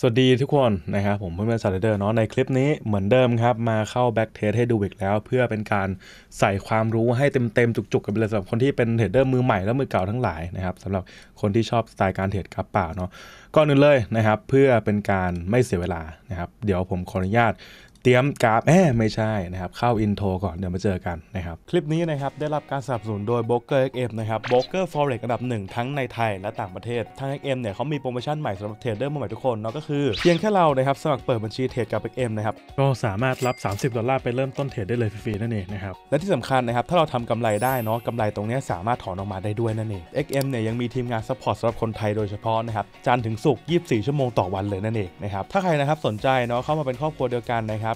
สวัสดีทุกคนนะครับผมเพื่อนเพื่อนสไลเดอร์เนาะในคลิปนี้เหมือนเดิมครับ มาเข้าแบ็กเทสให้ดูอีกแล้ว เพื่อเป็นการใส่ความรู้ให้เต็มๆจุกๆกันไปเลยสำหรับคนที่เป็นเทรดเดอร์มือใหม่และมือเก่าทั้งหลายนะครับสำหรับคนที่ชอบสไตล์การเทรดกรบเป่าเนาะก่อนอื่นเลยนะครับเพื่อเป็นการไม่เสียเวลานะครับเดี๋ยวผมขออนุญาตตรียมกราฟแหมไม่ใช่นะครับ เข้าอินโทรก่อนเดี๋ยวมาเจอกันนะครับ คลิปนี้นะครับ ได้รับการสนับสนุนโดยบเอ็กเอ็มนะครับบ r o อ e r Forex อันดับหนึ่ง ทั้งในไทยและต่างประเทศทาง XM เอ็มเนี่ยเขามีโปรโมชั่นใหม่สำหรับเทรดเดอร์มใหม่ทุกคนเนาะก็คือเพียงแค่เรานะครับ สมัครเปิดบัญชีเทรดกับ XM นะครับก็สามารถรับ 30ดอลลาร์ไปเริ่มต้นเทรดได้เลยฟรีๆนั่นเองนะครับและที่สำคัญนะครับถ้าเราทำกำไรได้เนาะกำไรตรงนี้สามารถถอนออกมาได้ด้วยนั่นเอง XM เนี่ยยังมีทีมงานซัพพอร์ตสำหรับคนไทยโดยเฉพาะนะครับจันถึงศุกร์24 ชั่วโมงต่อวันเลยนั่นเองนะครับถ้าใครนะครับสนใจเนาะเข้ามาเป็นครอบครัวเดียวกันนะครับ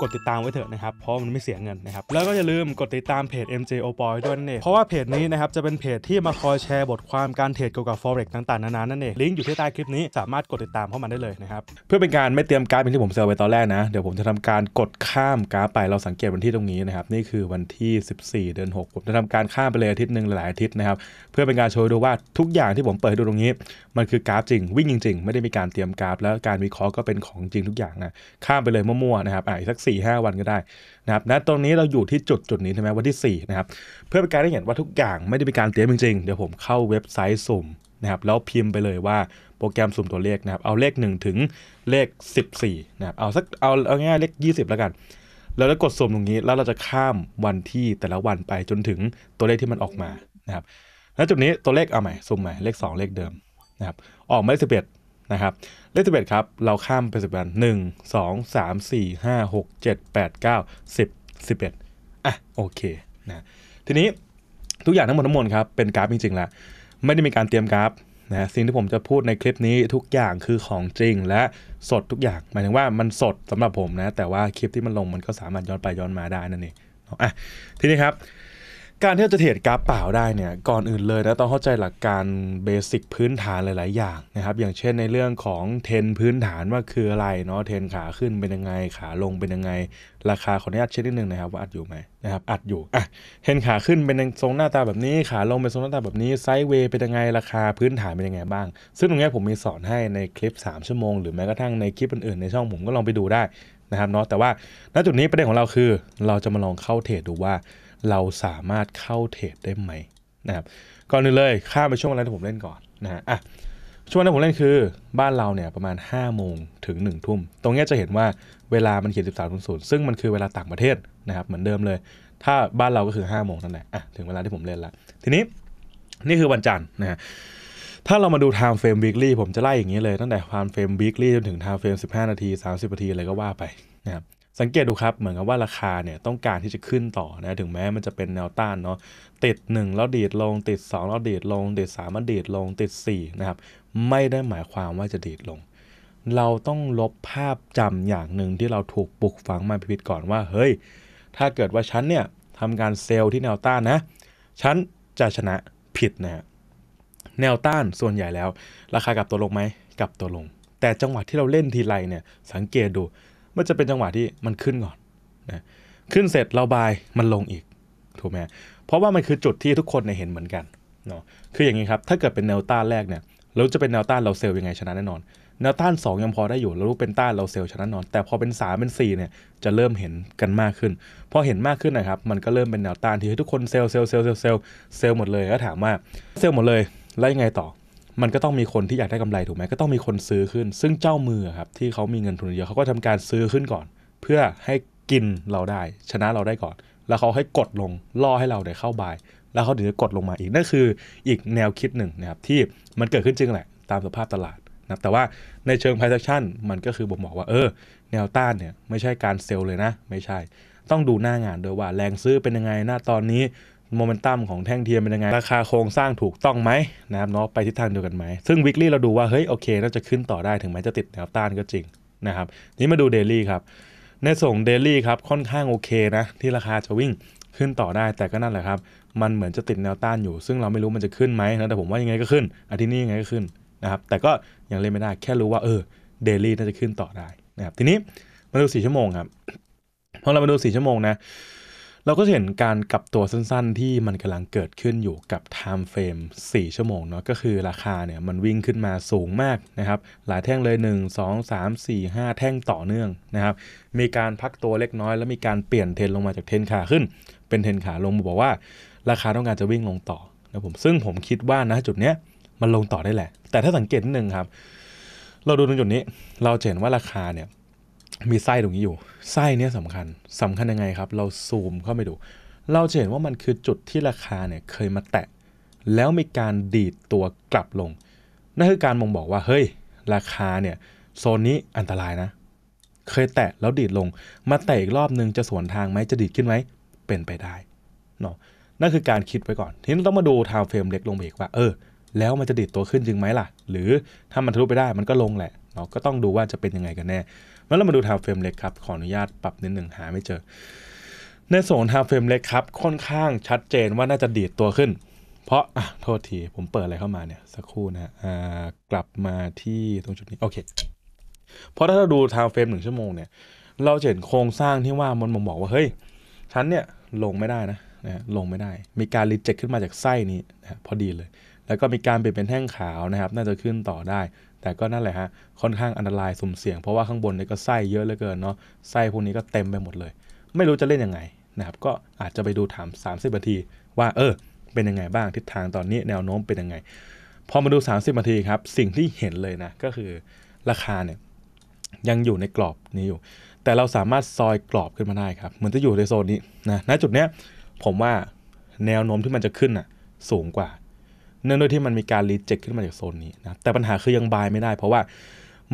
กดติดตามไว้เถอะนะครับ เพราะมันไม่เสียเงินนะครับ แล้วก็อย่าลืมกดติดตามเพจ MJ o p o y ด้วยนั่นเองเพราะว่าเพจนี้นะครับจะเป็นเพจที่มาคอยแชร์บทความ การเทรดเกี่ยวกับ forex ต่างๆ นานา นั่นเอง ลิงก์อยู่ที่ใต้คลิปนี้ สามารถกดติดตามเข้ามาได้เลยนะครับ เพื่อเป็นการไม่เตรียมการเป็นที่ผมเซอร์ไว้ตอนแรกนะ เดี๋ยวผมจะทำการกดข้ามกราฟไป เราสังเกตวันที่ตรงนี้นะครับ นี่คือวันที่ 14 เดือน 6 ผมจะทำการข้ามไปเลยอาทิตย์หนึ่งหลายอาทิตย์นะครับ เพื่อเป็นการโชว์ดูว่าทุกอย่างที่ผมเปิดดูตรงนี้ มันคือกราฟจริง วิ่งจริง ๆ ไม่ได้มีการเตรียมกราฟ แล้วการวิเคราะห์ก็เป็นของจริงทุกอย่างนะข้ามไปเลยมั่วๆนะครับอ่าอีกสัก4ี่ห้าวันก็ได้ นะครับณตรงนี้เราอยู่ที่จุดจุดนี้ใช่ไหมวันที่4นะครับเพื่อเป็นการได้เห็นว่าทุกอย่าง ไม่ได้เป็นการเตรียมจริงๆเดี๋ยวผมเข้าเว็บไซต์สุ่มนะครับแล้วพิมพ์ไปเลยว่าโปรแกรมสุ่มตัวเลขนะครับเอาเลข1ถึงเลข14นะครับเอาสักเอาเอาง่ายเลข 20แล้วกัน แล้วกดสุ่มตรงนี้แล้วเราจะข้ามวันที่แต่ละวันไปจนถึงตัวเลขที่มันออกมานะครับแลจุดนี้ตัวเลขเอาใหม่สุ่มใหม่เลข2เลขเดิมนะครับออกมาได้สิบเอ็ดนะครับเลขสิบเอ็ดครับ เราข้ามไปสิบวัดหนึ่งสองสามสี่ห้าหกเจ็ดแปดเก้าสิบสิบเอ็ดอ่ะโอเคนะทีนี้ทุกอย่างทั้งหมดทั้งมวลครับเป็นกราฟจริงๆแล้วไม่ได้มีการเตรียมกราฟนะสิ่งที่ผมจะพูดในคลิปนี้ทุกอย่างคือของจริงและสดทุกอย่าง หมายถึงว่ามันสดสำหรับผมนะแต่ว่าคลิปที่มันลงมันก็สามารถย้อนไปย้อนมาได้นั่นเองอ่ะทีนี้ครับการที่เราจะเทรดกราฟเปล่าได้เนี่ย ก่อนอื่นเลยนะต้องเข้าใจหลักการเบสิกพื้นฐานหลาย ๆอย่างนะครับ อย่างเช่นในเรื่องของเทนพื้นฐานว่าคืออะไรเนาะ เทนขาขึ้นเป็นยังไง ขาลงเป็นยังไง ราคาขออนุญาตเช็คนิดนึงนะครับว่าอัดอยู่ไหมนะครับอัดอยู่ อ่ะ เทนขาขึ้นเป็นทรงหน้าตาแบบนี้ ขาลงเป็นทรงหน้าตาแบบนี้ ไซด์เวย์เป็นยังไง ราคาพื้นฐานเป็นยังไงบ้าง ซึ่งตรงนี้ผมมีสอนให้ในคลิป 3 ชั่วโมงหรือแม้กระทั่งในคลิปอื่นๆในช่องผมก็ลองไปดูได้นะครับเนาะ แต่ว่าณจุดนี้ประเด็นของเราคือ เราจะมาลองเข้าเทรดดูว่าเราสามารถเข้าเทรดได้ไหมนะครับก่อนอื่นเลยข้ามไปช่วงเวลาที่ผมเล่นก่อนนะฮะอ่ะช่วงที่ผมเล่นคือบ้านเราเนี่ยประมาณ5โมงถึง 1 ทุ่ม ตรงนี้จะเห็นว่าเวลามันเขียน13 0ซึ่งมันคือเวลาต่างประเทศนะครับเหมือนเดิมเลย ถ้าบ้านเราก็คือ5โมงนั่นแหละอ่ะถึงเวลาที่ผมเล่นละทีนี้นี่คือวันจันทร์นะฮะถ้าเรามาดู time frame weekly ผมจะไล่อย่างนี้เลยตั้งแต่ time frame weekly จนถึง time frame 15 นาที 30นาทีอะไรก็ว่าไปนะครับสังเกตดูครับ เหมือนกับว่าราคาเนี่ย ต้องการที่จะขึ้นต่อนะถึงแม้มันจะเป็นแนวต้านเนาะติด1แล้วดีดลง ติด2แล้วดีดลง ติด3แล้วดีดลง ติด4นะครับไม่ได้หมายความว่าจะดีดลง เราต้องลบภาพจำอย่างหนึ่งที่เราถูกปลุกฝังมาพิดก่อนว่าเฮ้ยถ้าเกิดว่าฉันเนี่ยทำการเซลล์ที่แนวต้านนะฉันจะชนะผิดนะแนวต้านส่วนใหญ่แล้ว ราคากลับตัวลงไหมกลับตัวลง แต่จังหวะที่เราเล่นทีไรเนี่ยสังเกตดูมันจะเป็นจังหวะที่มันขึ้นก่อนนะขึ้นเสร็จเราบายมันลงอีกถูกไหมเพราะว่ามันคือจุดที่ทุกคนเนเห็นเหมือนกันเนาะคืออย่างนี้ครับถ้าเกิดเป็นแนวต้านแรกเนี่ยเราจะเป็นแนวต้านเราเซลล์ยังไงชนะแน่นอนแนวต้าน 2ยังพอได้อยู่เรารู้เป็นต้านเราเซลล์ชนะแน่นอน แต่พอเป็น3เป็น4เนี่ยจะเริ่มเห็นกันมากขึ้นพอเห็นมากขึ้นนะครับมันก็เริ่มเป็นแนวต้านที่ทุกคนเซลล์เซลล์เซลล์เซลล์เซลล์หมดเลยก็ถามว่าเซลล์หมดเลยแล้วยังไงต่อมันก็ต้องมีคนที่อยากได้กำไรถูกไหมก็ต้องมีคนซื้อขึ้น ซึ่งเจ้ามือครับที่เขามีเงินทุนเยอะเขาก็ทำการซื้อขึ้นก่อน เพื่อให้กินเราได้ชนะเราได้ก่อน แล้วเขาให้กดลงล่อให้เราได้เข้าบาย แล้วเขาถึงจะกดลงมาอีกนั่นคืออีกแนวคิดหนึ่งนะครับที่มันเกิดขึ้นจริงแหละ ตามสภาพตลาดนะแต่ว่าในเชิงพาร c e ชั่นมันก็คือบมบอกว่าเออแนวต้านเนี่ยไม่ใช่การเซลล์เลยนะ ไม่ใช่ ต้องดูหน้างานด้วยว่าแรงซื้อเป็นยังไงหน้าตอนนี้โมเมนตัมของแท่งเทียมเป็นยังไง ราคาโครงสร้างถูกต้องไหมนะครับเนาะไปทิศทางเดียวกันไหมซึ่งวิกฤตเราดูว่าเฮ้ยโอเคน่าจะขึ้นต่อได้ถึงแม้จะติดแนวต้านก็จริงนะครับนี้มาดูเดลี่ครับ ในส่งเดลี่ครับค่อนข้างโอเคนะ ที่ราคาจะวิ่งขึ้นต่อได้ แต่ก็นั่นแหละครับ มันเหมือนจะติดแนวต้านอยู่ซึ่งเราไม่รู้มันจะขึ้นไหมนะแต่ผมว่ายังไงก็ขึ้นอาทิตย์นี้ยังไงก็ขึ้นนะครับแต่ก็ยังเล่นไม่ได้แค่รู้ว่าเออเดลี่น่าจะขึ้นต่อได้นะครับทีนี้มาดู4ชั่วโมงครับพอเรามาดู 4 ชั่วโมงนะเราก็จะเห็นการกลับตัวสั้นๆ ที่มันกำลังเกิดขึ้นอยู่กับไทม์เฟรม4ชั่วโมงเนาะก็คือราคาเนี่ยมันวิ่งขึ้นมาสูงมากนะครับ หลายแท่งเลย 1 2 3 4 5 แท่งต่อเนื่องนะครับ มีการพักตัวเล็กน้อยแล้วมีการเปลี่ยนเทนลงมาจากเทนขาขึ้น เป็นเทนขาลงบอกว่า ราคาต้องการจะวิ่งลงต่อนะผมซึ่งผมคิดว่านะ จุดเนี้ยมันลงต่อได้แหละ แต่ถ้าสังเกตนิดนึงครับ เราดูตรงจุดนี้เราเห็นว่าราคาเนี่ยมีไส้ตรงนี้อยู่ไส้เนี้ยสำคัญสำคัญยังไงครับ เราซูมเข้าไปดู เราจะเห็นว่ามันคือจุดที่ราคาเนี่ยเคยมาแตะ แล้วมีการดีดตัวกลับลง นั่นคือการมองบอกว่า เฮ้ย ราคาเนี่ยโซนนี้อันตรายนะ เคยแตะแล้วดีดลง มาแตะอีกรอบนึงจะสวนทางไหมจะดีดขึ้นไหม เป็นไปได้เนาะ นั่นคือการคิดไว้ก่อน ทีนี้ต้องมาดูทาวเฟรมเล็กลงไปอีกว่า เออ แล้วมันจะดีดตัวขึ้นจริงไหมล่ะ หรือถ้ามันทะลุไปได้มันก็ลงแหละเราก็ต้องดูว่าจะเป็นยังไงกันแน่แล้วเรามาดูทางเฟรมเล็กครับขออนุญาตปรับนิดหนึ่งหาไม่เจอในโซนทางเฟรมเล็กครับค่อนข้างชัดเจนว่าน่าจะดีดตัวขึ้น เพราะอ่ะโทษทีผมเปิดอะไรเข้ามาเนี่ยสักครู่นะอ่ากลับมาที่ตรงจุดนี้โอเคเพราะถ้าเราดูทางเฟรมหนึ่งชั่วโมงเนี่ยเราเห็นโครงสร้างที่ว่ามันบอกว่าเฮ้ยชั้นเนี่ยลงไม่ได้นะนะลงไม่ได้ มีการรีเจ็คขึ้นมาจากไส้นี้นะพอดีเลย แล้วก็มีการเปลี่ยนเป็นแท่งขาวนะครับน่าจะขึ้นต่อได้แต่ก็นั่นแหละฮะ ค่อนข้างอันตรายสุ่มเสี่ยง เพราะว่าข้างบนเนี่ยก็ไส้เยอะเหลือเกินเนาะ ไส้พวกนี้ก็เต็มไปหมดเลย ไม่รู้จะเล่นยังไงนะครับ ก็อาจจะไปดูถาม 30นาที ว่าเออเป็นยังไงบ้างทิศทางตอนนี้แนวโน้มเป็นยังไง พอมาดู 30นาทีครับสิ่งที่เห็นเลยนะก็คือราคาเนี่ยยังอยู่ในกรอบนี้อยู่ แต่เราสามารถซอยกรอบขึ้นมาได้ครับ เหมือนจะอยู่ในโซนนี้นะ ณ จุดเนี้ยผมว่าแนวโน้มที่มันจะขึ้นอ่ะสูงกว่าเนื่องด้วยที่มันมีการรีเจ็คขึ้นมาจากโซนนี้นะ แต่ปัญหาคือยังบายไม่ได้ เพราะว่า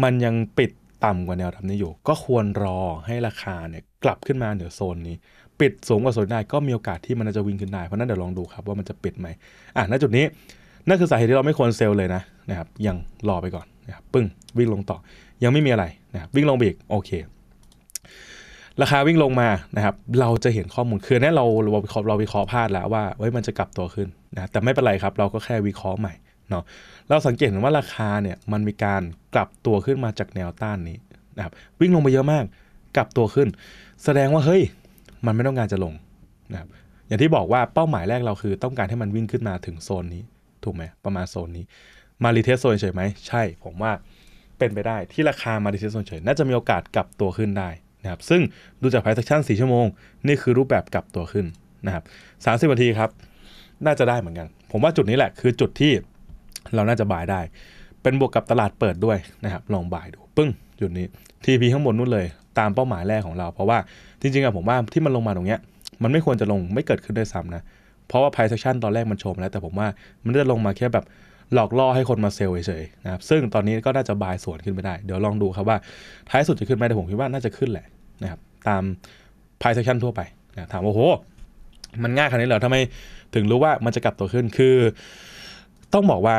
มันยังปิดต่ำกว่าแนวรับนี้อยู่ ก็ควรรอให้ราคาเนี่ยกลับขึ้นมาเหนือโซนนี้ ปิดสูงกว่าโซนได้ก็มีโอกาสที่มันจะวิ่งขึ้นได้ เพราะนั้นเดี๋ยวลองดูครับว่ามันจะปิดไหม อ่ะณจุดนี้นั่นคือสาเหตุที่เราไม่ควรเซลเลยนะนะครับยังรอไปก่อนนะครับปึ้งวิ่งลงต่อยังไม่มีอะไรนะครับวิ่งลงไปอีกโอเคราคาวิ่งลงมานะครับ เราจะเห็นข้อมูล คือแน่เราเราวิเคราะห์เราวิเคราะห์พลาดแล้วว่า เฮ้ย มันจะกลับตัวขึ้นนะ แต่ไม่เป็นไรครับ เราก็แค่วิเคราะห์ใหม่เนาะ เราสังเกตเห็นว่าราคาเนี่ย มันมีการกลับตัวขึ้นมาจากแนวต้านนี้นะครับ วิ่งลงไปเยอะมาก กลับตัวขึ้น แสดงว่าเฮ้ย มันไม่ต้องการจะลงนะครับ อย่างที่บอกว่าเป้าหมายแรกเราคือ ต้องการให้มันวิ่งขึ้นมาถึงโซนนี้ ถูกไหมประมาณโซนนี้ มารีเทสโซนเฉยไหม ใช่ ผมว่าเป็นไปได้ที่ราคามารีเทสโซนเฉย น่าจะมีโอกาสกลับตัวขึ้นได้นะครับซึ่งดูจากไพ่สเซชั่น4 ชั่วโมง นี่คือรูปแบบกลับตัวขึ้นนะครับ 30 นาทีครับ น่าจะได้เหมือนกัน ผมว่าจุดนี้แหละคือจุดที่เราน่าจะบายได้ เป็นบวกกับตลาดเปิดด้วยนะครับลองบายดู ปึ้งจุดนี้ทีพีข้างบนนู่นเลย ตามเป้าหมายแรกของเรา เพราะว่าจริงๆอะผมว่าที่มันลงมาตรงเนี้ยมันไม่ควรจะลงไม่เกิดขึ้นด้วยซ้ำนะเพราะว่าไพ่สักชั่นตอนแรกมันชมแล้วแต่ผมว่ามันจะลงมาแค่แบบหลอกล่อให้คนมาเซลเฉยๆนะครับซึ่งตอนนี้ก็น่าจะบายสวนขึ้นไม่ได้เดี๋ยวลองดูครับว่าท้ายสุดจะขึ้นไหมแต่ผมคิดว่าน่าจะขึ้นแหละนะครับตามไพ่เซชันทั่วไปนะถามว่าโห มันง่ายขนาดนี้เหรอทำไม ถึงรู้ว่ามันจะกลับตัวขึ้นคือ ต้องบอกว่า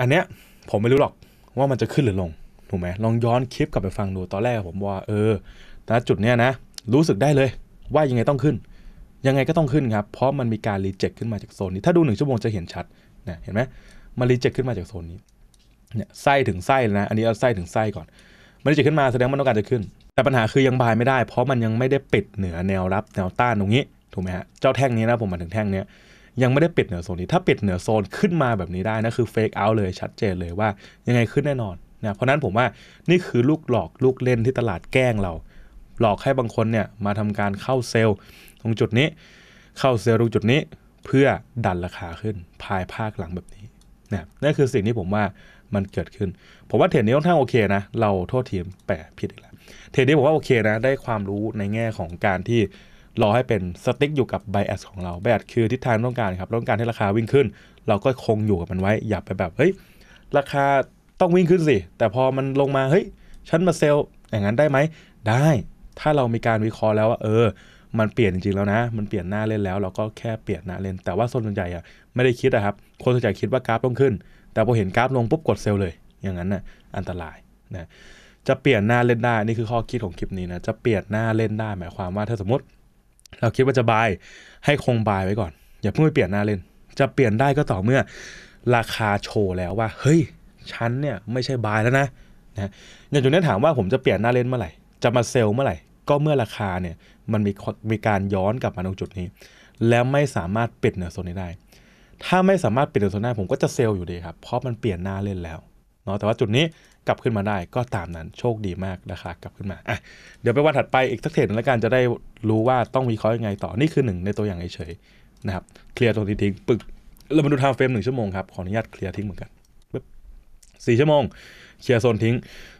อันเนี้ยผมไม่รู้หรอกว่ามันจะขึ้นหรือลงถูกไหมลองย้อนคลิปกลับไปฟังดู ตอนแรกผมว่าเออณจุดเนี้ยนะ รู้สึกได้เลยว่ายังไงต้องขึ้น ยังไงก็ต้องขึ้นครับ เพราะมันมีการรีเจ็คขึ้นมาจากโซนนี้ถ้าดูหนึ่งชั่วโมงจะเห็นชัดนะเห็นไหมมารีเจ็คขึ้นมาจากโซนนี้เนี่ยไส้ถึงไส้นะอันนี้เอาไส้ถึงไส้ก่อนมันรีเจ็คขึ้นมาแสดงมันต้องการจะขึ้นแต่ปัญหาคือยังบายไม่ได้ เพราะมันยังไม่ได้ปิดเหนือแนวรับแนวต้านตรงนี้ถูกไหมฮะ เจ้าแท่งนี้นะผมมาถึงแท่งนี้ยังไม่ได้ปิดเหนือโซนนี้ถ้าปิดเหนือโซนขึ้นมาแบบนี้ได้นะคือเฟกเอาเลยชัดเจนเลยว่ายังไงขึ้นแน่นอนนะเพราะนั้นผมว่านี่คือลูกหลอกลูกเล่นที่ตลาดแกล้งเราหลอกให้บางคนเนี่ยมาทำการเข้าเซลล์ตรงจุดนี้ เข้าเซลล์ตรงจุดนี้เพื่อดันราคาขึ้นภายภาคหลังแบบนี้นะนั่นคือสิ่งที่ผมว่ามันเกิดขึ้นผมว่าเทรดนี้ค่อนข้างโอเคนะเราโทษทีมแปะผิดอีกแล้วเทดี้บอกว่าโอเคนะได้ความรู้ในแง่ของการที่รอให้เป็นสติ๊กอยู่กับไบแอสของเราไบแอสคือทิศทางต้องการครับ ต้องการให้ราคาวิ่งขึ้น เราก็คงอยู่กับมันไว้ อย่าไปแบบเฮ้ย ราคาต้องวิ่งขึ้นสิ แต่พอมันลงมาเฮ้ย ฉันมาเซลอย่างนั้นได้ไหม ได้ ถ้าเรามีการวิเคราะห์แล้วว่า เออ มันเปลี่ยนจริงๆแล้วนะ มันเปลี่ยนหน้าเล่นแล้ว เราก็แค่เปลี่ยนหน้าเล่นแต่ว่าส่วนใหญ่อะไม่ได้คิดอะครับ คนส่วนใหญ่คิดว่ากราฟต้องขึ้น แต่พอเห็นกราฟลงปุ๊บกดเซลเลย อย่างนั้นน่ะอันตรายนะจะเปลี่ยนหน้าเล่นได้นี่คือข้อคิดของคลิปนี้นะจะเปลี่ยนหน้าเล่นได้หมายความว่าถ้าสมมติ เราคิดว่าจะบายให้คงบายไว้ก่อน อย่าเพิ่งไปเปลี่ยนหน้าเล่น จะเปลี่ยนได้ก็ต่อเมื่อราคาโชว์แล้วว่าเฮ้ยฉันเนี่ยไม่ใช่บายแล้วนะนะอย่างจุดนี้ถามว่าผมจะเปลี่ยนหน้าเล่นเมื่อไหร่ จะมาเซลล์เมื่อไหร่ก็เมื่อราคาเนี่ยมันมีมีการย้อนกลับมาตรงจุดนี้แล้วไม่สามารถปิดเหนือโซนนี้ได้ ถ้าไม่สามารถปิดเหนือโซนได้ผมก็จะเซลล์อยู่ดีครับเพราะมันเปลี่ยนหน้าเล่นแล้วเนาะแต่ว่าจุดนี้กลับขึ้นมาได้ก็ตามนั้นโชคดีมากราคากลับขึ้นมาอ่ะ เดี๋ยวไปวันถัดไปอีกสักเทรดนึงแล้วกันจะได้รู้ว่าต้องวิเคราะห์ยังไงต่อ นี่คือหนึ่งในตัวอย่างเฉยๆนะครับเคลียร์ตรงนีทิ้งปึกเรามาดูทา์เฟรมหนึ่งชั่วโมงครับ ขออนุญาตเคลียร์ทิ้งเหมือนกันปึ๊บสี่ชั่วโมง เคลียร์โซนทิ้ง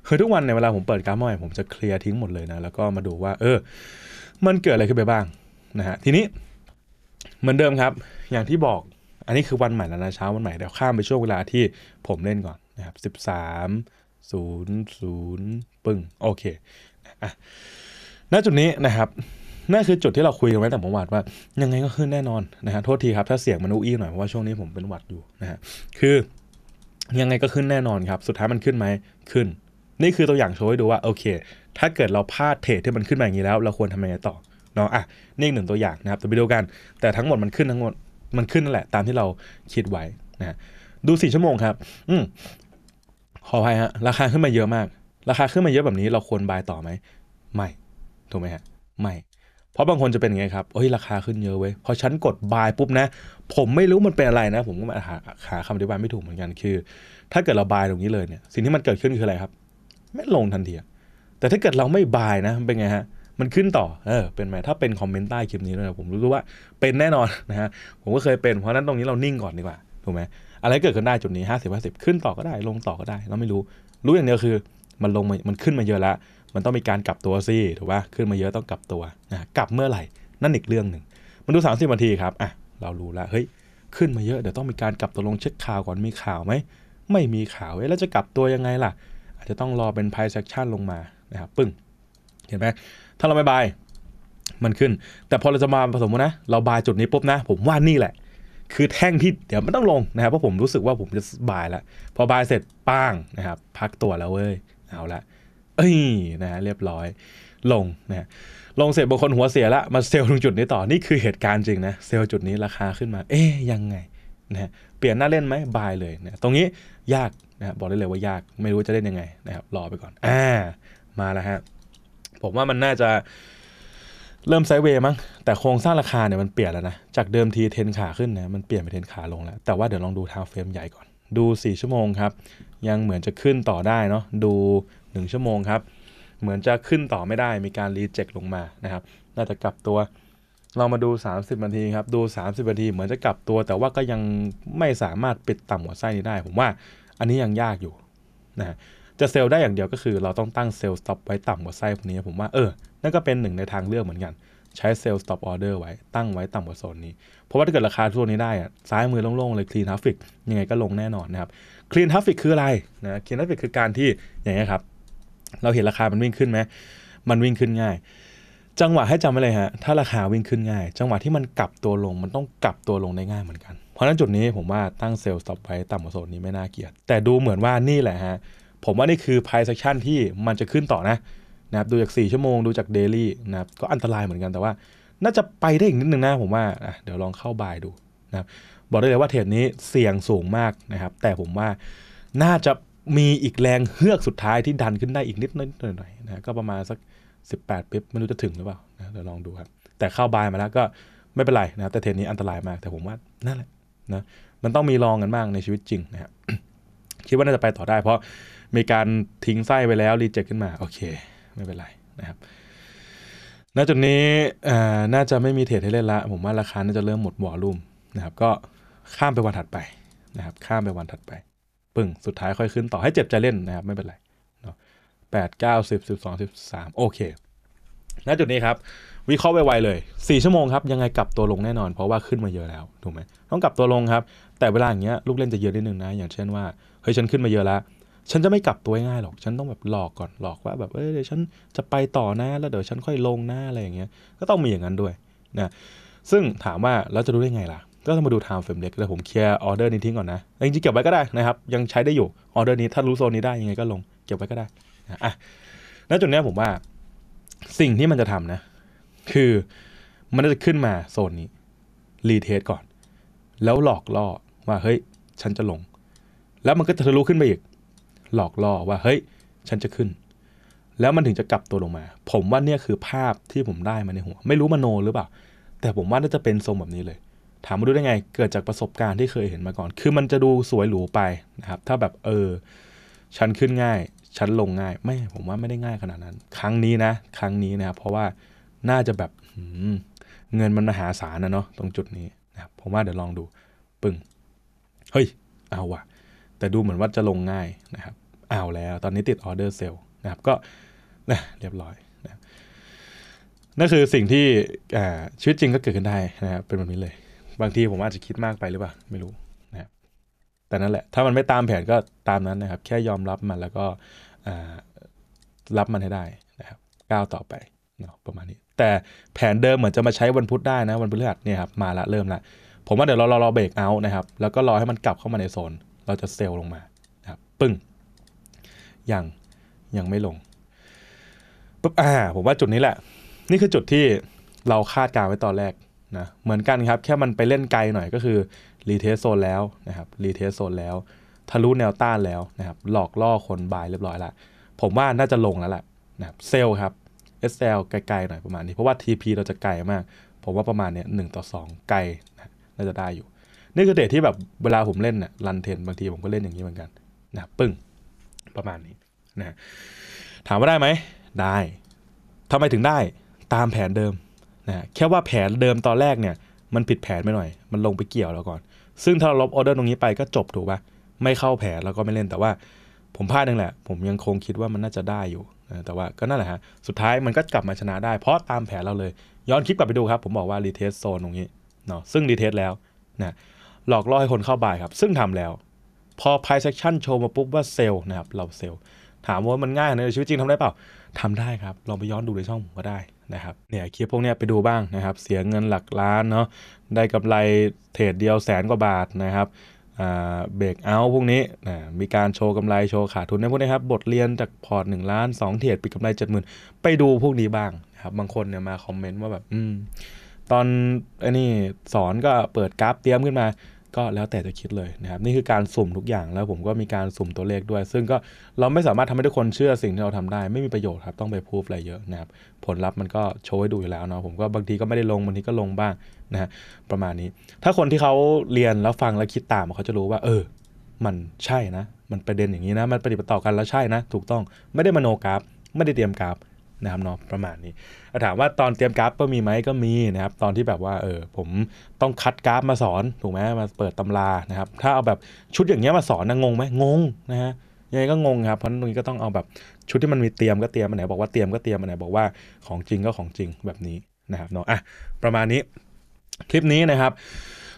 คือทุกวันในเวลาผมเปิดกราฟใหม่ผมจะเคลียร์ทิ้งหมดเลยนะแล้วก็มาดูว่า เออ มันเกิดอะไรขึ้นไปบ้างนะฮะทีนี้เหมือนเดิมครับ อย่างที่บอก อันนี้คือวันใหม่แล้วนะเช้าวันใหม่เดี๋ยวข้ามไปช่วงเวลาที่ผมเล่นก่อนนะครับ13ศูนย์ศูนย์ปึ้งโอเคอ่ะณจุดนี้นะครับนั่นคือจุดที่เราคุยกันไว้แต่ผมหวัดว่ายังไงก็ขึ้นแน่นอนนะฮะโทษทีครับถ้าเสียงมันอุ้ยหน่อยเพราะว่า ช่วงนี้ผมเป็นหวัดอยู่นะฮะ คือ ยังไงก็ขึ้นแน่นอนครับ สุดท้ายมันขึ้นไหมขึ้น นี่คือตัวอย่างโชว์ให้ดูว่าโอเค ถ้าเกิดเราพลาดเทรดที่มันขึ้นมาอย่างนี้แล้ว เราควรทำยังไงต่อเนาะอ่ะนี่หนึ่งตัวอย่างนะครับตัวไปดูกัน แต่ทั้งหมดมันขึ้นทั้งหมดมันขึ้นนั่นแหละ ตามที่เราคิดไว้นะดูสี่ชั่วโมงครับ อืมขออภัยฮะราคาขึ้นมาเยอะมาก ราคาขึ้นมาเยอะแบบนี้เราควรบายต่อไหมไม่ ถูกไหมฮะไม่ เพราะบางคนจะเป็นไงครับเฮ้ยราคาขึ้นเยอะเว้ยพอฉันกดบายปุ๊บนะ ผมไม่รู้มันเป็นอะไรนะผมก็มาหาหาคำอธิบายไม่ถูกเหมือนกันคือ ถ้าเกิดเราบายตรงนี้เลยเนี่ยสิ่งที่มันเกิดขึ้นคืออะไรครับไม่ลงทันทีแต่ถ้าเกิดเราไม่บายนะเป็นไงฮะมันขึ้นต่อเออเป็นไหมถ้าเป็นคอมเมนต์ใต้คลิปนี้นะผมรู้ว่าเป็นแน่นอนนะฮะผมก็เคยเป็นเพราะนั้นตรงนี้เรานิ่งก่อนดีกว่าถูกไหมอะไรเกิดขึ้นได้จุดนี้ห้าสิบห้าสิบขึ้นต่อก็ได้ลงต่อก็ได้ เราไม่รู้รู้อย่างเดียวคือมันลงมันขึ้นมาเยอะแล้ว มันต้องมีการกลับตัวสิถูกป่ะขึ้นมาเยอะต้องกลับตัวนะกลับเมื่อไหร่ นั่นอีกเรื่องหนึ่งมันดูสามสิบนาทีครับอ่ะเรารู้แล้วเฮ้ยขึ้นมาเยอะเดี๋ยวต้องมีการกลับตัวลงเช็คข่าวก่อนมีข่าวไหมไม่มีข่าวเอ๊ะแล้วจะกลับตัวยังไงล่ะ อาจจะต้องรอเป็นไพ่เซ็กชันลงมานะครับปึ้งเห็นไหมถ้าเราไม่บายมันขึ้น แต่พอเราจะมาผสมนะเราบายจุดนี้ปุ๊บนะ ผมว่านี่แหละคือแท่งที่เดี๋ยวมันต้องลงนะครับเพราะผมรู้สึกว่าผมจะบายแล้วพอบายเสร็จป้างนะครับพักตัวแล้วเว้ย เอาละ เอ้ยนะเรียบร้อยลงนะลงเสร็จบางคนหัวเสียละ มาเซลล์ตรงจุดนี้ต่อ นี่คือเหตุการณ์จริงนะ เซลล์จุดนี้ ราคาขึ้นมาเอ๊ยยังไงนะเปลี่ยนหน้าเล่นไหมบายเลยนะตรงนี้ยากนะบอกได้เลยว่ายากไม่รู้จะเล่นยังไงนะครับรอไปก่อนอ่ามาแล้วฮะผมว่ามันน่าจะเริ่มไซด์เวย์มั้งแต่โครงสร้างราคาเนี่ยมันเปลี่ยนแล้วนะจากเดิมทีเทนขาขึ้นนะมันเปลี่ยนไปเทนขาลงแล้ว แต่ว่าเดี๋ยวลองดูทาวเฟรมใหญ่ก่อนดู 4 ชั่วโมงครับ ยังเหมือนจะขึ้นต่อได้เนาะดู 1 ชั่วโมงครับ เหมือนจะขึ้นต่อไม่ได้มีการรีเจ็คลงมานะครับ น่าจะกลับตัว เรามาดู 30นาทีครับ ดู 30นาทีเหมือนจะกลับตัวแต่ว่าก็ยังไม่สามารถปิดต่ำกว่าไส้นี้ได้ ผมว่าอันนี้ยังยากอยู่นะจะเซลล์ได้อย่างเดียวก็คือ เราต้องตั้งเซลล์สต็อปไว้ต่ำกว่าไส้พวกนี้ผมว่าเออนั่นก็เป็นหนึ่งในทางเลือกเหมือนกัน ใช้เซลล์สต็อปออเดอร์ไว้ตั้งไว้ต่ำกว่าโซนนี้ เพราะว่าถ้าเกิดราคาโซนนี้ได้อะซ้ายมือโล่งๆ เลยคลีนทัฟฟิกยังไงก็ลงแน่นอนนะครับคลีนทัฟฟิกคืออะไรนะคลีนทัฟฟิกคือการที่อย่างนี้ครับ เราเห็นราคามันวิ่งขึ้นไหมมันวิ่งขึ้นง่าย จังหวะให้จำไว้เลยฮะถ้าราคาวิ่งขึ้นง่าย จังหวะที่มันกลับตัวลง มันต้องกลับตัวลงได้ง่ายเหมือนกันเพราะนั้นจุดนี้ผมว่าตั้งเซลล์สต็อปไว้ต่ำกว่าโซนนี้ไม่น่าเกียดแต่ดูเหมือนว่านี่แหละฮะผมว่านี่คือ price action ที่มันจะขึ้นต่อนะนะครับดูจาก 4 ชั่วโมงดูจากเดลี่นะครับก็อันตรายเหมือนกันแต่ว่า น่าจะไปได้อีกนิดนึงนะผมว่าเดี๋ยวลองเข้าบายดูนะครับบอกได้เลยว่าเทรดนี้เสี่ยงสูงมากนะครับ แต่ผมว่าน่าจะมีอีกแรงเฮือกสุดท้ายที่ดันขึ้นได้อีกนิดนหน่อยๆนะก็ประมาณสัก 18ปิ๊บไม่รู้จะถึงหรือเปล่านะเดี๋ยวลองดูครับแต่เข้าบายมาแล้วก็ไม่เป็นไรนะแต่เทรดนี้อันตรายมากแต่ผมว่านั่นแหละนะมันต้องมีลองกันบ้างในชีวิตจริงนะครับคิดว่าน่าจะไปต่อได้เพราะมีการทิ้งไส้ไปแล้วรีเจ็คขึ้นมาโอเคไม่เป็นไรนะครับ ณ จุดนี้น่าจะไม่มีเทรดให้เล่นละ ผมว่าราคาน่าจะเริ่มหมดวอลุ่มนะครับ ก็ข้ามไปวันถัดไปนะครับ ข้ามไปวันถัดไป ปึ่งสุดท้ายค่อยขึ้นต่อให้เจ็บใจเล่นนะครับไม่เป็นไรเนาะแปดเก้าสิบสิบสองสิบสาม โอเค ณ จุดนี้ครับ วิเคราะห์ไวๆเลย 4 ชั่วโมงครับ ยังไงกลับตัวลงแน่นอน เพราะว่าขึ้นมาเยอะแล้วถูกไหมต้องกลับตัวลงครับ แต่เวลาอย่างเงี้ยลูกเล่นจะเยอะนิดนึงนะ อย่างเช่นว่า เฮ้ยฉันขึ้นมาเยอะแล้วฉันจะไม่กลับตัวง่ายหรอก ฉันต้องแบบหลอกก่อน หลอกว่าแบบ เออเดี๋ยวฉันจะไปต่อนะ แล้วเดี๋ยวฉันค่อยลงหน้าอะไรอย่างเงี้ย ก็ต้องมีอย่างนั้นด้วยนะ ซึ่งถามว่าเราจะรู้ได้ไงล่ะ ก็ต้องมาดูไทม์เฟรมเล็กแต่ผมเคลียร์ออเดอร์นี้ทิ้งก่อนนะ จริงงเก็บไว้ก็ได้นะครับ ยังใช้ได้อยู่ ออเดอร์นี้ถ้ารู้โซนนี้ได้ ยังไงก็ลง เก็บไว้ก็ได้อ่ะณจุดนี้ผมว่าสิ่งที่มันจะทำนะ คือมันจะขึ้นมาโซนนี้ รีเทสก่อน แล้วหลอกล่อว่าเฮ้ย ฉันจะลง แล้วมันก็จะทะลุขึ้นไปอีกหลอกล่อว่าเฮ้ย ฉันจะขึ้น แล้วมันถึงจะกลับตัวลงมา ผมว่าเนี่ยคือภาพที่ผมได้มาในหัวไม่รู้มโนหรือเปล่าแต่ผมว่าน่าจะเป็นทรงแบบนี้เลย ถามมาดูได้ไง เกิดจากประสบการณ์ที่เคยเห็นมาก่อน คือมันจะดูสวยหรูไปนะครับ ถ้าแบบ เออ ฉันขึ้นง่าย ฉันลงง่าย ไม่ผมว่าไม่ได้ง่ายขนาดนั้น ครั้งนี้นะครั้งนี้นะครับเพราะว่าน่าจะแบบเงินมันมหาศาลนะเนาะตรงจุดนี้นะครับผมว่าเดี๋ยวลองดู ปึ้งเฮ้ย เอาว่ะ แต่ดูเหมือนว่าจะลงง่ายนะครับเอาแล้ว ตอนนี้ติดออเดอร์เซลล์นะครับก็นะเรียบร้อยนะนั่นคือสิ่งที่ชีวิตจริงก็เกิดขึ้นได้นะครับเป็นแบบนี้เลย บางทีผมอาจจะคิดมากไปหรือเปล่า ไม่รู้นะแต่นั่นแหละถ้ามันไม่ตามแผนก็ตามนั้นนะครับ แค่ยอมรับมันแล้วก็รับมันให้ได้นะครับก้าวต่อไปเนาะประมาณนี้ แต่แผนเดิมเหมือนจะมาใช้วันพุธได้นะวันพฤหัสเนี่ยครับมาละเริ่มละผมว่าเดี๋ยวเรารอเบรกเอาท์นะครับแล้วก็รอให้มันกลับเข้ามาในโซนเราจะเซลลงมานะครับปึ้งยัง ยังไม่ลงปุ๊บอ่าผมว่าจุดนี้แหละ นี่คือจุดที่เราคาดการไว้ตอนแรกนะเหมือนกันครับ แค่มันไปเล่นไกลหน่อยก็คือรีเทสโซนแล้วนะครับรีเทสโซนแล้วทะลุแนวต้านแล้วนะครับหลอกล่อคนบายเรียบร้อยละผมว่าน่าจะลงแล้วแหละนะครับเซลครับ SL ไกลๆ หน่อยประมาณนี้ เพราะว่า TP เราจะไกลมาก ผมว่าประมาณเนี้ยหต่อ 2 ไกลนะน่าจะได้อยู่ นี่คือเดทที่แบบเวลาผมเล่นเนะ่ยรันเทนบางทีผมก็เล่นอย่างนี้เหมือนกันนะปึ้งประมาณนี้นะถามว่าได้ไหมได้ทำไมถึงได้ตามแผนเดิมนะแค่ว่าแผนเดิมตอนแรกเนี่ย มันผิดแผนไปหน่อย มันลงไปเกี่ยวแล้วก่อน ซึ่งถ้าเราลบออเดอร์ตรงนี้ไปก็จบถูกปะไม่เข้าแผนแล้วก็ไม่เล่นแต่ว่า ผมพลาดนึงแหละ ผมยังคงคิดว่ามันน่าจะได้อยู่นะแต่ว่าก็นั่นแหละฮะสุดท้ายมันก็กลับมาชนะได้เพราะตามแผนเราเลยย้อนคลิปกลับไปดูครับ ผมบอกว่ารีเทสโซนตรงนี้เนาะซึ่งรีเทสแล้วนะหลอกล่อให้คนเข้าบ่ายครับ ซึ่งทำแล้วพอ price action โชว์มาปุ๊บว่าเซลล์นะครับ เราเซลล์ถามว่ามันง่ายในชีวิตจริงทำได้เปล่าทำได้ครับลองไปย้อนดูในช่องผมก็ได้นะครับเนี่ยคลิปพวกนี้ไปดูบ้างนะครับ เสียเงินหลักล้านเนาะได้กำไรเทรดเดียวแสนกว่าบาทนะครับเบรกเอา พวกนี้นะมีการโชว์กำไรโชว์ขาดทุนในพวกนี้ครับ บทเรียนจากพอร์ต 1 ล้าน 2 เทรดปิดกำไร7 0,000ไปดูพวกนี้บ้างนะครับบางคนเนี่ยมาคอมเมนต์ว่าแบบอืมตอนไอ้นี่สอนก็เปิดกราฟเตรียมขึ้นมาก็แล้วแต่จะคิดเลยนะครับนี่คือการสุ่มทุกอย่างแล้วผมก็มีการสุ่มตัวเลขด้วย ซึ่งก็เราไม่สามารถทำให้ทุกคนเชื่อสิ่งที่เราทำได้ ไม่มีประโยชน์ครับต้องไปพูดอะไรเยอะนะครับผลลัพธ์มันก็โชว์ให้ดูอยู่แล้วเนาะผมก็บางทีก็ไม่ได้ลงบางทีก็ลงบ้างนะฮะประมาณนี้ ถ้าคนที่เขาเรียนแล้วฟังแล้วคิดตามเขาจะรู้ว่า เออ มันใช่นะ มันประเด็นอย่างนี้นะมันปฏิบัติต่อกันแล้วใช่นะ ถูกต้องไม่ได้มโนกราฟไม่ได้เตรียมกราฟนะครับเนาะประมาณนี้ถามว่าตอนเตรียมกราฟก็มีไหมก็มีนะครับ ตอนที่แบบว่าเออผมต้องคัดกราฟมาสอน ถูกไหมมาเปิดตำรานะครับ ถ้าเอาแบบชุดอย่างเงี้ยมาสอนนะงงไหมงงนะฮะยังไงก็งงครับเพราะตรงนี้ก็ต้องเอาแบบชุดที่มันมีเตรียมก็เตรียมอันไหน บอกว่าเตรียมก็เตรียมอันไหนบอกว่าของจริงก็ของจริงแบบนี้นะครับเนาะอ่ะประมาณนี้ คลิปนี้นะครับ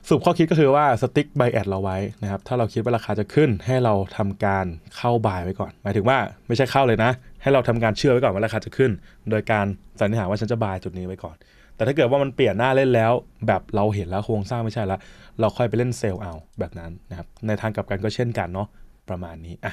สุปข้อคิดก็คือว่าสติ๊กไบแอดเราไว้นะครับ ถ้าเราคิดว่าราคาจะขึ้นให้เราทำการเข้าบายไว้ก่อนหมายถึงว่าไม่ใช่เข้าเลยนะให้เราทำการเชื่อไว้ก่อนว่าราคาจะขึ้น โดยการสันนิษฐานว่าฉันจะบายจุดนี้ไว้ก่อน แต่ถ้าเกิดว่ามันเปลี่ยนหน้าเล่นแล้ว แบบเราเห็นแล้วโครงสร้างไม่ใช่ละเราค่อยไปเล่นเซลล์เอา แบบนั้นนะครับ ในทางกลับกันก็เช่นกันเนาะประมาณนี้ อ่ะ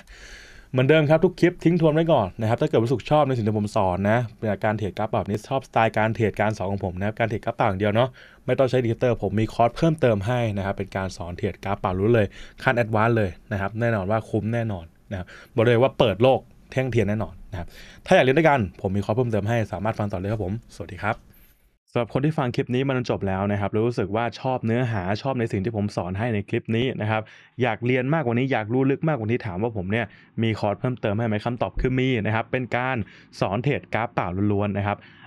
เหมือนเดิมครับทุกคลิปทิ้งทวนไว้ก่อนนะครับ ถ้าเกิดรู้สึกชอบในสิ่งที่ผมสอนนะ การเทรดกราฟแบบนี้ชอบสไตล์การเทรดการสอนของผมนะครับการเทรดกราฟต่า่างเดียวเนาะ ไม่ต้องใช้ดีเตอร์ผมมีคอร์สเพิ่มเติมให้นะครับ เป็นการสอนเทรดกราฟเปล่ารู้เลยขั้นแอดวานซ์เลยนะครับ แน่นอนว่าคุ้มแน่นอนนะครับบอกเลยว่าเปิดโลกเท่งเทียนแน่นอนนะครับ ถ้าอยากเรียนด้วยกัน ผมมีคอร์สเพิ่มเติมให้สามารถฟังต่อเลยครับผม สวัสดีครับสำหรับคนที่ฟังคลิปนี้มันจบแล้วนะครับรู้สึกว่าชอบเนื้อหา ชอบในสิ่งที่ผมสอนให้ในคลิปนี้นะครับ อยากเรียนมากกว่านี้ อยากรู้ลึกมากกว่านี้ถามว่าผมเนี่ยมีคอร์สเพิ่มเติมให้ไหมคำตอบคือมีนะครับ เป็นการสอนเทรดกราฟเปล่าล้วนๆนะครับ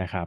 นะครับ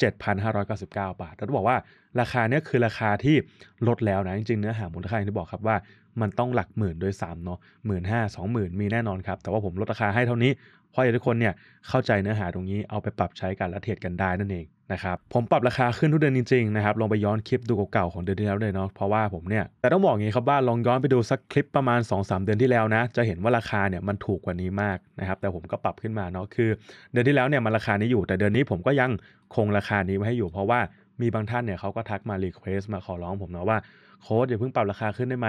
7,599 บาทเราต้องบอกว่าราคาเนี้ยคือราคาที่ลดแล้วนะ จริงๆเนื้อหามูลค่าอย่างที่บอกครับว่า มันต้องหลักหมื่นโดย3เนาะหมื่นห้าสองหมื่นมีแน่นอนครับ แต่ว่าผมลดราคาให้เท่านี้พราะอยากทุกคนเนี่ยเข้าใจเนื้อหาตรงนี้เอาไปปรับใช้กันและเทียดกันได้นั่นเองนะครับผมปรับราคาขึ้นทุกเดือนจริงๆนะครับลองไปย้อนคลิปดูเก่าๆของเดือนที่แล้วเลยเนาะเพราะว่าผมเนี่ยแต่ต้องบอกงี้ครับว่าลองย้อนไปดูสักคลิปประมาณ 2-3 เดือนที่แล้วนะจะเห็นว่าราคาเนี่ยมันถูกกว่านี้มากนะครับแต่ผมก็ปรับขึ้นมาเนาะคือเดือนที่แล้วเนี่ยมันราคานี้อยู่แต่เดือนนี้ผมก็ยังคงราคานี้ไว้ให้อยู่ เพราะว่ามีบางท่านเนี่ยเขาก็ทักมารีเควสมาขอร้อง ผมเนาะว่าโค้ดอย่าเพิ่งปรับราคาขึ้นได้ไหม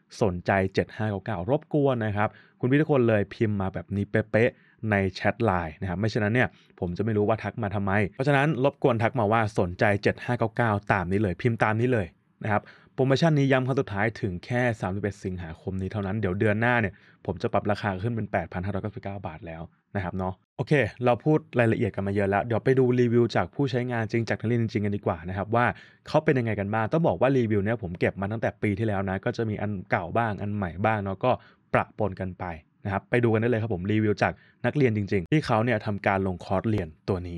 สนใจ 7599 รบกวนนะครับ คุณพี่ทุกคนเลยพิมพ์มาแบบนี้เป๊ะๆในแชทไลน์นะครับ ไม่เ่นนั้นเนี่ยผมจะไม่รู้ว่าทักมาทำไม เพราะฉะนั้น รบกวนทักมาว่าสนใจ 7599 ตามนี้เลยพิมพ์ตามนี้เลยนะครับโปรโมชั่นนี้ย้ำครั้งสุดท้ายถึงแค่ 31 สิงหาคมนี้เท่านั้นเดี๋ยวเดือนหน้าเนี่ยผมจะปรับราคาขึ้นเป็น 8,599บาทแล้วนะครับเนาะโอเค เราพูดรายละเอียดกันมาเยอะแล้ว เดี๋ยวไปดูรีวิวจากผู้ใช้งานจริง จากนักเรียนจริงกันดีกว่านะครับ ว่าเขาเป็นยังไงกันบ้างต้องบอกว่ารีวิวเนี่ยผมเก็บมาตั้งแต่ปีที่แล้วนะก็จะมีอันเก่าบ้าง อันใหม่บ้างเนาะก็ประปนกันไปนะครับไปดูกันได้เลยครับผมรีวิวจากนักเรียนจริง ๆ ที่เขาเนี่ยทำการลงคอร์สเรียนตัวนี้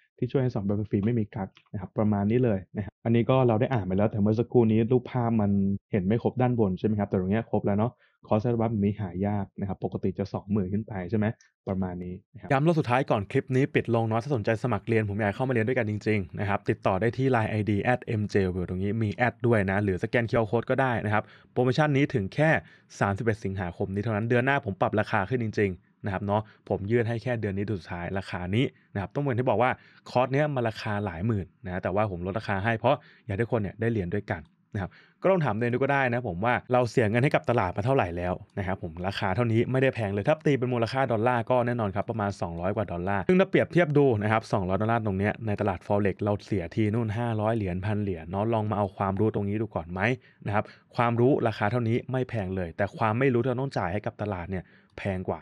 ที่ช่วยให้สองแบบฟิล์มไม่มีกักนะครับประมาณนี้เลยนะครับอันนี้ก็เราได้อ่านไปแล้วแต่เมื่อสักครู่นี้รูปภาพมันเห็นไม่ครบด้านบนใช่ไหมครับแต่ตรงนี้ครบแล้วเนาะคอร์สบัฟนี้หายากนะครับปกติจะ2 0,000ขึ้นไปใช่ไหมประมาณนี้ย้ำรอบสุดท้ายก่อนคลิปนี้ปิดลงเนาะถ้าสนใจสมัครเรียนผมอยากเข้ามาเรียนด้วยกันจริงๆนะครับติดต่อได้ที่ Line ID at mjw ตรงนี้มีแอดด้วยนะหรือสแกนเคร์โค้ดก็ได้นะครับโปรโมชั่นนี้ถึงแค่31สิงหาคมนี้เท่านั้นเดือนหน้าผมปรับราคาขึ้นจริง ๆนะครับเนาะผมยื่นให้แค่เดือนนี้สุดท้ายราคานี้นะครับต้องเป็นที่บอกว่าคอร์สเนี้ยมันราคาหลายหมื่นนะแต่ว่าผมลดราคาให้เพราะอยากให้คนเนี่ยได้เรียนด้วยกันนะครับก็ลองถามเองดูก็ได้นะผมว่าเราเสียเงินให้กับตลาดมาเท่าไหร่แล้วนะครับผมราคาเท่านี้ไม่ได้แพงเลยถ้าตีเป็นมูลค่าดอลลาร์ก็แน่นอนครับประมาณ 200 กว่าดอลลาร์ซึ่งถ้าเปรียบเทียบดูนะครับ200ดอลลาร์ตรงเนี้ยในตลาด forex เราเสียทีนู่น500เหรียญพันเหรียญเนาะลองมาเอาความรู้ตรงนี้ดูก่อนไหมนะครับความรู้ราคาเท่านี้ไม่แพงเลย แต่ความไม่รู้ที่เราต้องจ่ายให้กับตลาดเนี่ยแพงกว่า